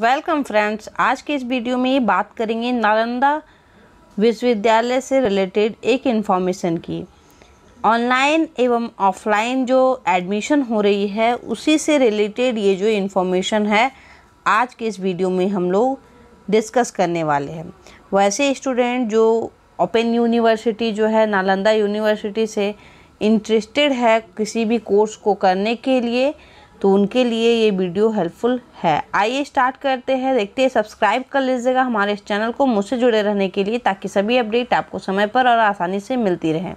welcome friends आज के इस वीडियो में बात करेंगे नालंदा विश्वविद्यालय से रिलेटेड एक इन्फॉर्मेशन की ऑनलाइन एवं ऑफलाइन जो एडमिशन हो रही है उसी से रिलेटेड ये जो इन्फॉर्मेशन है आज के इस वीडियो में हम लोग डिस्कस करने वाले हैं वैसे स्टूडेंट जो ओपन यूनिवर्सिटी जो है नालंदा यूनिवर्सिटी से इंटरेस्टेड है किसी भी कोर्स को करने के लिए तो उनके लिए ये वीडियो हेल्पफुल है आइए स्टार्ट करते हैं देखते हैं सब्सक्राइब कर लीजिएगा हमारे इस चैनल को मुझसे जुड़े रहने के लिए ताकि सभी अपडेट आपको समय पर और आसानी से मिलती रहे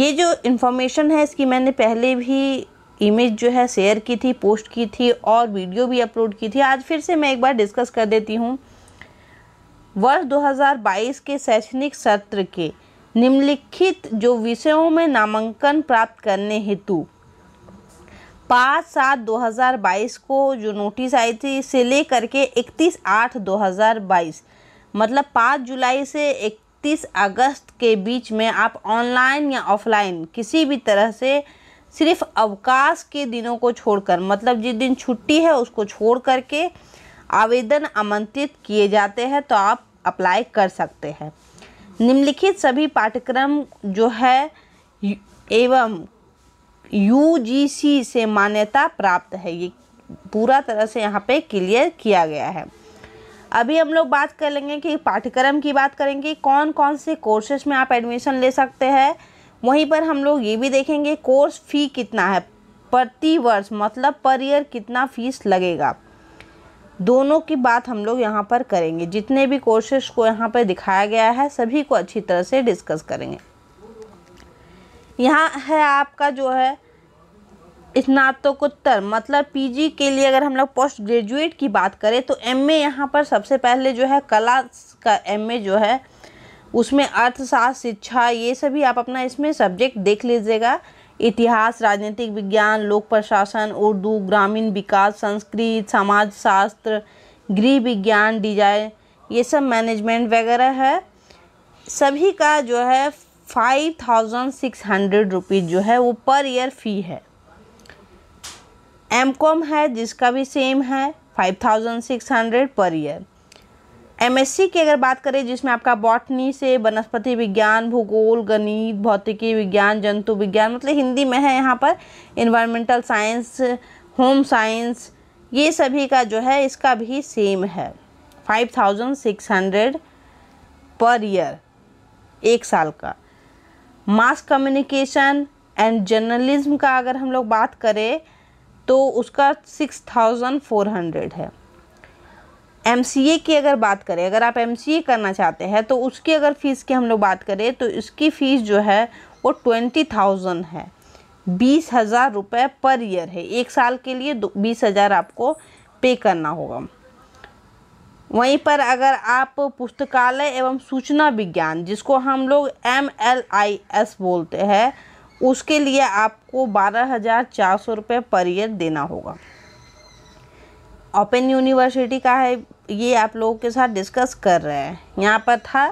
ये जो इन्फॉर्मेशन है इसकी मैंने पहले भी इमेज जो है शेयर की थी पोस्ट की थी और वीडियो भी अपलोड की थी आज फिर से मैं एक बार डिस्कस कर देती हूँ वर्ष 2022 के शैक्षणिक सत्र के निम्नलिखित जो विषयों में नामांकन प्राप्त करने हेतु पाँच सात 2022 को जो नोटिस आई थी इसे ले करके इकतीस आठ 2022 मतलब पाँच जुलाई से इकतीस अगस्त के बीच में आप ऑनलाइन या ऑफलाइन किसी भी तरह से सिर्फ अवकाश के दिनों को छोड़कर मतलब जिस दिन छुट्टी है उसको छोड़ करके आवेदन आमंत्रित किए जाते हैं तो आप अप्लाई कर सकते हैं निम्नलिखित सभी पाठ्यक्रम जो है एवं यूजीसी से मान्यता प्राप्त है ये पूरा तरह से यहाँ पे क्लियर किया गया है अभी हम लोग बात कर लेंगे कि पाठ्यक्रम की बात करेंगे कौन कौन से कोर्सेज में आप एडमिशन ले सकते हैं वहीं पर हम लोग ये भी देखेंगे कोर्स फी कितना है प्रति वर्ष मतलब पर ईयर कितना फीस लगेगा दोनों की बात हम लोग यहाँ पर करेंगे जितने भी कोर्सेज को यहाँ पर दिखाया गया है सभी को अच्छी तरह से डिस्कस करेंगे यहाँ है आपका जो है स्नातकोत्तर मतलब पीजी के लिए अगर हम लोग पोस्ट ग्रेजुएट की बात करें तो एमए यहाँ पर सबसे पहले जो है कला का एमए जो है उसमें अर्थशास्त्र शिक्षा ये सभी आप अपना इसमें सब्जेक्ट देख लीजिएगा इतिहास राजनीतिक विज्ञान लोक प्रशासन उर्दू ग्रामीण विकास संस्कृत समाज शास्त्र गृह विज्ञान डिजाइन ये सब मैनेजमेंट वगैरह है सभी का जो है five thousand six hundred rupees जो है वो पर ईयर फ़ी है एम कॉम है जिसका भी सेम है five thousand six hundred per year M S C की अगर बात करें जिसमें आपका बॉटनी से वनस्पति विज्ञान भूगोल गणित भौतिकी विज्ञान जंतु विज्ञान मतलब हिंदी में है यहाँ पर इन्वायरमेंटल साइंस होम साइंस ये सभी का जो है इसका भी सेम है five thousand six hundred per year एक साल का मास कम्युनिकेशन एंड जर्नलिज्म का अगर हम लोग बात करें तो उसका सिक्स थाउजेंड फोर हंड्रेड है एम सी ए की अगर बात करें अगर आप एम सी ए करना चाहते हैं तो उसकी अगर फ़ीस की हम लोग बात करें तो इसकी फ़ीस जो है वो ट्वेंटी थाउजेंड है बीस हज़ार रुपये पर ईयर है एक साल के लिए बीस हज़ार आपको पे करना होगा वहीं पर अगर आप पुस्तकालय एवं सूचना विज्ञान जिसको हम लोग एम एल आई एस बोलते हैं उसके लिए आपको बारह हज़ार चार सौ रुपये पर ईयर देना होगा ओपन यूनिवर्सिटी का है ये आप लोगों के साथ डिस्कस कर रहे हैं यहाँ पर था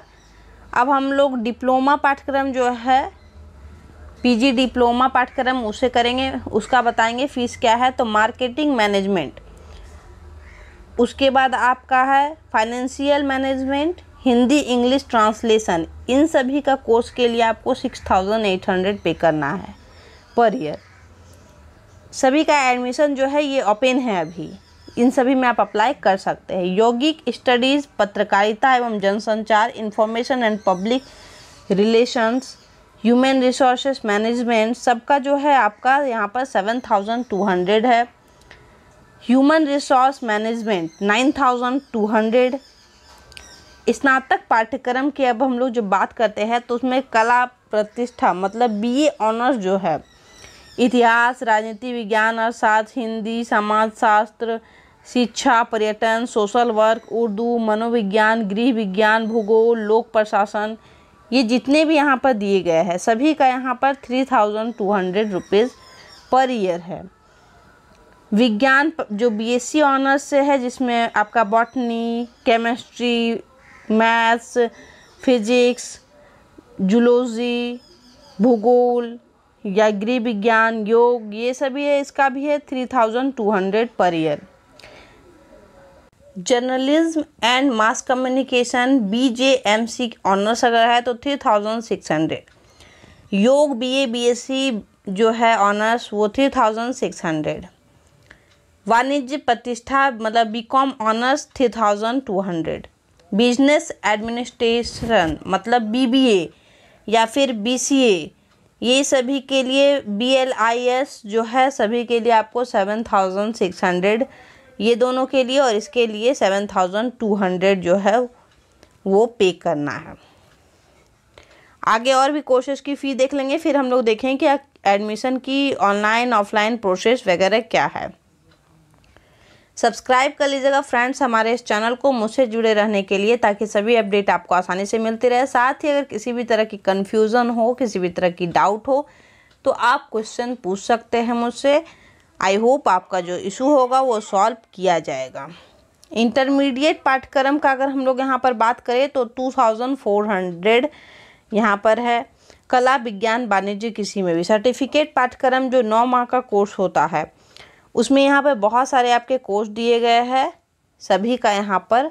अब हम लोग डिप्लोमा पाठ्यक्रम जो है पीजी डिप्लोमा पाठ्यक्रम उसे करेंगे उसका बताएंगे फ़ीस क्या है तो मार्केटिंग मैनेजमेंट उसके बाद आपका है financial management Hindi English translation इन सभी का कोर्स के लिए आपको सिक्स थाउजेंड एट हंड्रेड पे करना है पर ईयर सभी का एडमिशन जो है ये ओपन है अभी इन सभी में आप अप्लाई कर सकते हैं यौगिक स्टडीज़ पत्रकारिता एवं जनसंचार information and public relations human resources management सबका जो है आपका यहाँ पर सेवन थाउजेंड टू हंड्रेड है ह्यूमन रिसोर्स मैनेजमेंट 9200 स्नातक पाठ्यक्रम की अब हम लोग जो बात करते हैं तो उसमें कला प्रतिष्ठा मतलब बीए ऑनर्स जो है इतिहास राजनीति विज्ञान अर्थशास्त्र हिंदी समाजशास्त्र शिक्षा पर्यटन सोशल वर्क उर्दू मनोविज्ञान गृह विज्ञान भूगोल लोक प्रशासन ये जितने भी यहाँ पर दिए गए हैं सभी का यहाँ पर three thousand two hundred rupees per year है विज्ञान जो बीएससी ऑनर्स e से है जिसमें आपका botany chemistry maths physics zoology भूगोल या गृह विज्ञान योग ये सभी है इसका भी है three thousand two hundred per year journalism and mass communication B J M C honours अगर है तो थ्री थाउजेंड सिक्स हंड्रेड योग B A B S C जो है ऑनर्स वो थ्री थाउजेंड सिक्स हंड्रेड वाणिज्य प्रतिष्ठा मतलब B com honours three thousand two hundred business administration मतलब बी बी ए या फिर बी सी ए ये सभी के लिए बी एल आई एस जो है सभी के लिए आपको सेवन थाउजेंड सिक्स हंड्रेड ये दोनों के लिए और इसके लिए सेवन थाउजेंड टू हंड्रेड जो है वो पे करना है आगे और भी कोशिश की फ़ी देख लेंगे फिर हम लोग देखें कि एडमिशन की ऑनलाइन ऑफलाइन प्रोसेस वगैरह क्या है सब्सक्राइब कर लीजिएगा फ्रेंड्स हमारे इस चैनल को मुझसे जुड़े रहने के लिए ताकि सभी अपडेट आपको आसानी से मिलती रहे साथ ही अगर किसी भी तरह की कन्फ्यूज़न हो किसी भी तरह की डाउट हो तो आप क्वेश्चन पूछ सकते हैं मुझसे आई होप आपका जो इशू होगा वो सॉल्व किया जाएगा इंटरमीडिएट पाठ्यक्रम का अगर हम लोग यहाँ पर बात करें तो टू थाउजेंड फोर हंड्रेड यहाँ पर है कला विज्ञान वाणिज्य किसी में भी सर्टिफिकेट पाठ्यक्रम जो नौ माह का कोर्स होता है उसमें यहाँ पर बहुत सारे आपके कोर्स दिए गए हैं सभी का यहाँ पर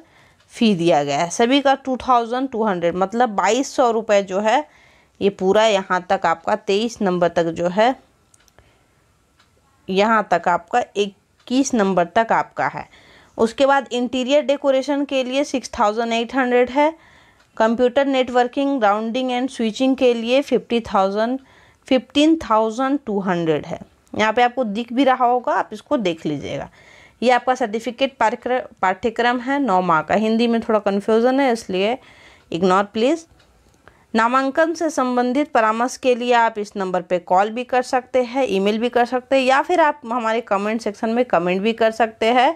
फ़ी दिया गया है सभी का टू थाउजेंड टू हंड्रेड मतलब बाईस सौ रुपये जो है ये पूरा यहाँ तक आपका तेईस नंबर तक जो है यहाँ तक आपका इक्कीस नंबर तक आपका है उसके बाद इंटीरियर डेकोरेशन के लिए सिक्स थाउजेंड एट हंड्रेड है computer networking routing and switching के लिए fifty thousand fifteen thousand two hundred है यहाँ पे आपको दिख भी रहा होगा आप इसको देख लीजिएगा ये आपका सर्टिफिकेट पाठ्यक्रम है नौ माह का हिंदी में थोड़ा कन्फ्यूज़न है इसलिए इग्नोर प्लीज़ नामांकन से संबंधित परामर्श के लिए आप इस नंबर पे कॉल भी कर सकते हैं ईमेल भी कर सकते हैं या फिर आप हमारे कमेंट सेक्शन में कमेंट भी कर सकते हैं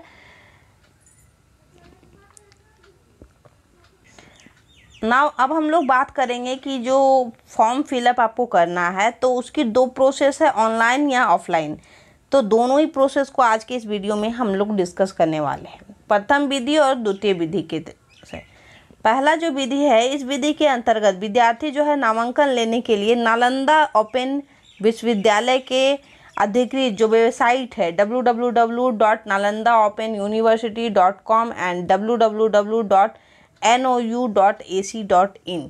नाव अब हम लोग बात करेंगे कि जो फॉर्म फिलअप आपको करना है तो उसकी दो प्रोसेस है ऑनलाइन या ऑफलाइन तो दोनों ही प्रोसेस को आज के इस वीडियो में हम लोग डिस्कस करने वाले हैं प्रथम विधि और द्वितीय विधि के से पहला जो विधि है इस विधि के अंतर्गत विद्यार्थी जो है नामांकन लेने के लिए नालंदा ओपन विश्वविद्यालय के अधिकृत जो वेबसाइट है W W W dot Nalanda open university dot com and W W W dot N O U dot A C dot in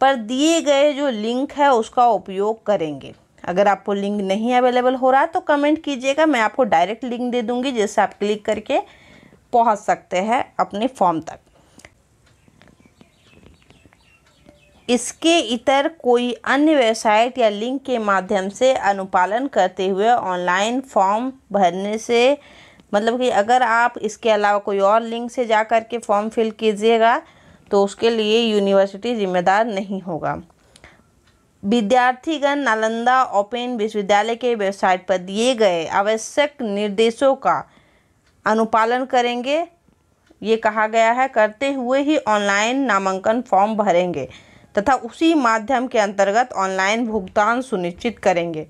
पर दिए गए जो लिंक है उसका उपयोग करेंगे अगर आपको लिंक नहीं अवेलेबल हो रहा तो कमेंट कीजिएगा मैं आपको डायरेक्ट लिंक दे दूंगी जिससे आप क्लिक करके पहुंच सकते हैं अपने फॉर्म तक इसके इतर कोई अन्य वेबसाइट या लिंक के माध्यम से अनुपालन करते हुए ऑनलाइन फॉर्म भरने से मतलब कि अगर आप इसके अलावा कोई और लिंक से जा कर के फॉर्म फिल कीजिएगा तो उसके लिए यूनिवर्सिटी जिम्मेदार नहीं होगा विद्यार्थीगण नालंदा ओपन विश्वविद्यालय के वेबसाइट पर दिए गए आवश्यक निर्देशों का अनुपालन करेंगे ये कहा गया है करते हुए ही ऑनलाइन नामांकन फॉर्म भरेंगे तथा उसी माध्यम के अंतर्गत ऑनलाइन भुगतान सुनिश्चित करेंगे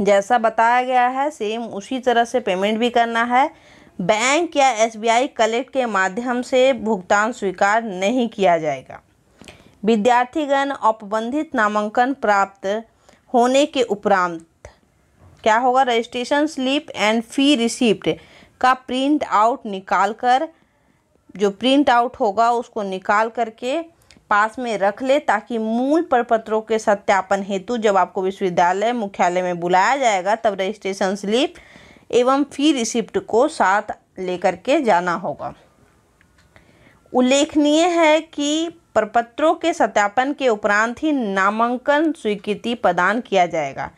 जैसा बताया गया है सेम उसी तरह से पेमेंट भी करना है बैंक या एसबीआई कलेक्ट के माध्यम से भुगतान स्वीकार नहीं किया जाएगा विद्यार्थीगण औपबंधित नामांकन प्राप्त होने के उपरांत क्या होगा registration slip and fee receipt का प्रिंट आउट निकाल कर जो प्रिंट आउट होगा उसको निकाल करके पास में रख ले ताकि मूल प्रपत्रों के सत्यापन हेतु जब आपको विश्वविद्यालय मुख्यालय में बुलाया जाएगा तब रजिस्ट्रेशन स्लिप एवं फी रिसिप्ट को साथ लेकर के जाना होगा उल्लेखनीय है कि प्रपत्रों के सत्यापन के उपरांत ही नामांकन स्वीकृति प्रदान किया जाएगा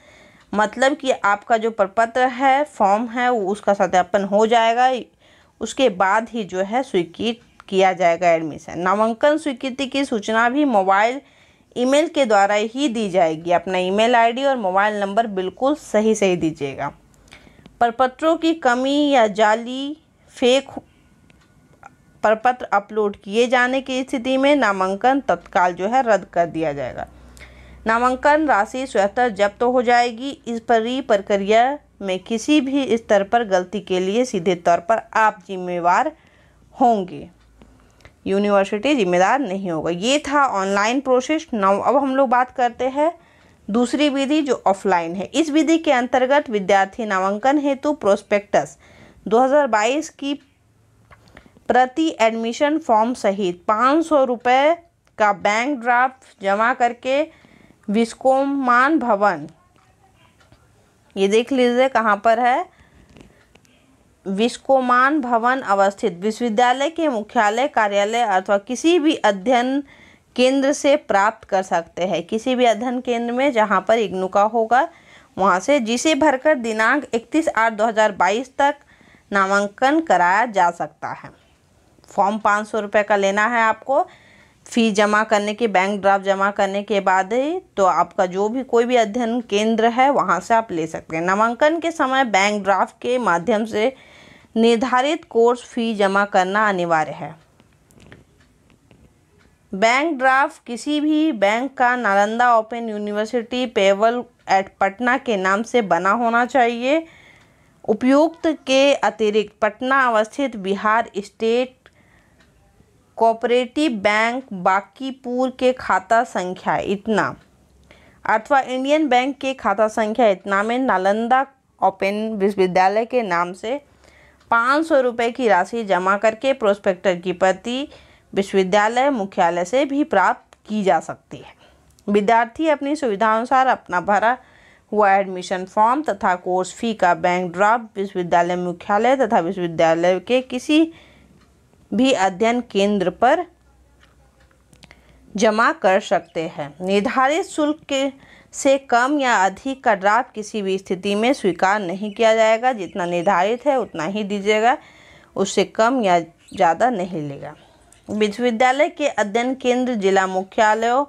मतलब कि आपका जो प्रपत्र है फॉर्म है उसका सत्यापन हो जाएगा उसके बाद ही जो है स्वीकृत किया जाएगा एडमिशन नामांकन स्वीकृति की सूचना भी मोबाइल ईमेल के द्वारा ही दी जाएगी अपना ईमेल आईडी और मोबाइल नंबर बिल्कुल सही सही दीजिएगा प्रपत्रों की कमी या जाली फेक प्रपत्र अपलोड किए जाने की स्थिति में नामांकन तत्काल जो है रद्द कर दिया जाएगा नामांकन राशि स्वतः जब्त तो हो जाएगी इस परी प्रक्रिया में किसी भी स्तर पर गलती के लिए सीधे तौर पर आप जिम्मेवार होंगे यूनिवर्सिटी जिम्मेदार नहीं होगा ये था ऑनलाइन प्रोसेस नाउ अब हम लोग बात करते हैं दूसरी विधि जो ऑफलाइन है इस विधि के अंतर्गत विद्यार्थी नामांकन हेतु प्रोस्पेक्टस 2022 की प्रति एडमिशन फॉर्म सहित पाँच सौ रुपये का बैंक ड्राफ्ट जमा करके विस्कोमान भवन ये देख लीजिए कहाँ पर है विस्कोमान भवन अवस्थित विश्वविद्यालय के मुख्यालय कार्यालय अथवा किसी भी अध्ययन केंद्र से प्राप्त कर सकते हैं किसी भी अध्ययन केंद्र में जहाँ पर इग्नू का होगा वहाँ से जिसे भरकर दिनांक 31 आठ 2022 तक नामांकन कराया जा सकता है फॉर्म पाँच सौ रुपये का लेना है आपको फी जमा करने के बैंक ड्राफ्ट जमा करने के बाद ही तो आपका जो भी कोई भी अध्ययन केंद्र है वहाँ से आप ले सकते हैं नामांकन के समय बैंक ड्राफ्ट के माध्यम से निर्धारित कोर्स फी जमा करना अनिवार्य है बैंक ड्राफ्ट किसी भी बैंक का Nalanda open university payable at Patna के नाम से बना होना चाहिए उपयुक्त के अतिरिक्त पटना अवस्थित Bihar state cooperative bank Bankipur के खाता संख्या इतना अथवा इंडियन बैंक के खाता संख्या इतना में नालंदा ओपन विश्वविद्यालय के नाम से पाँच सौ रुपये की राशि जमा करके प्रोस्पेक्टर की प्रति विश्वविद्यालय मुख्यालय से भी प्राप्त की जा सकती है विद्यार्थी अपनी सुविधानुसार अपना भरा हुआ एडमिशन फॉर्म तथा कोर्स फी का बैंक ड्राफ्ट विश्वविद्यालय मुख्यालय तथा विश्वविद्यालय के किसी भी अध्ययन केंद्र पर जमा कर सकते हैं निर्धारित शुल्क के से कम या अधिक का ड्राफ्ट किसी भी स्थिति में स्वीकार नहीं किया जाएगा जितना निर्धारित है उतना ही दीजिएगा उससे कम या ज़्यादा नहीं लेगा विश्वविद्यालय के अध्ययन केंद्र जिला मुख्यालयों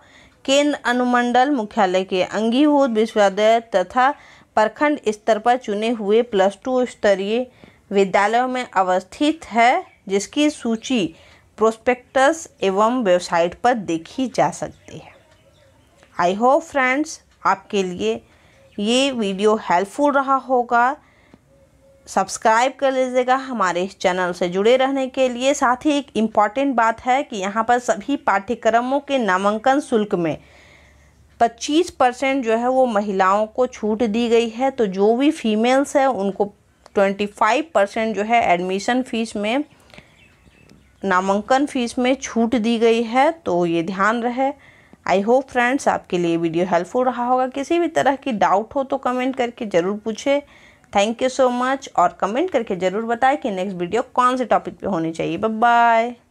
केंद्र अनुमंडल मुख्यालय के अंगीभूत विश्वविद्यालय तथा प्रखंड स्तर पर चुने हुए प्लस टू स्तरीय विद्यालयों में अवस्थित है जिसकी सूची प्रोस्पेक्टस एवं वेबसाइट पर देखी जा सकती है आई होप फ्रेंड्स आपके लिए ये वीडियो हेल्पफुल रहा होगा सब्सक्राइब कर लीजिएगा हमारे चैनल से जुड़े रहने के लिए साथ ही एक इम्पॉर्टेंट बात है कि यहाँ पर सभी पाठ्यक्रमों के नामांकन शुल्क में 25 परसेंट जो है वो महिलाओं को छूट दी गई है तो जो भी फीमेल्स हैं उनको 25 परसेंट जो है एडमिशन फ़ीस में नामांकन फ़ीस में छूट दी गई है तो ये ध्यान रहे आई होप फ्रेंड्स आपके लिए वीडियो हेल्पफुल रहा होगा किसी भी तरह की डाउट हो तो कमेंट करके ज़रूर पूछे थैंक यू सो मच और कमेंट करके ज़रूर बताएं कि नेक्स्ट वीडियो कौन से टॉपिक पे होनी चाहिए बाय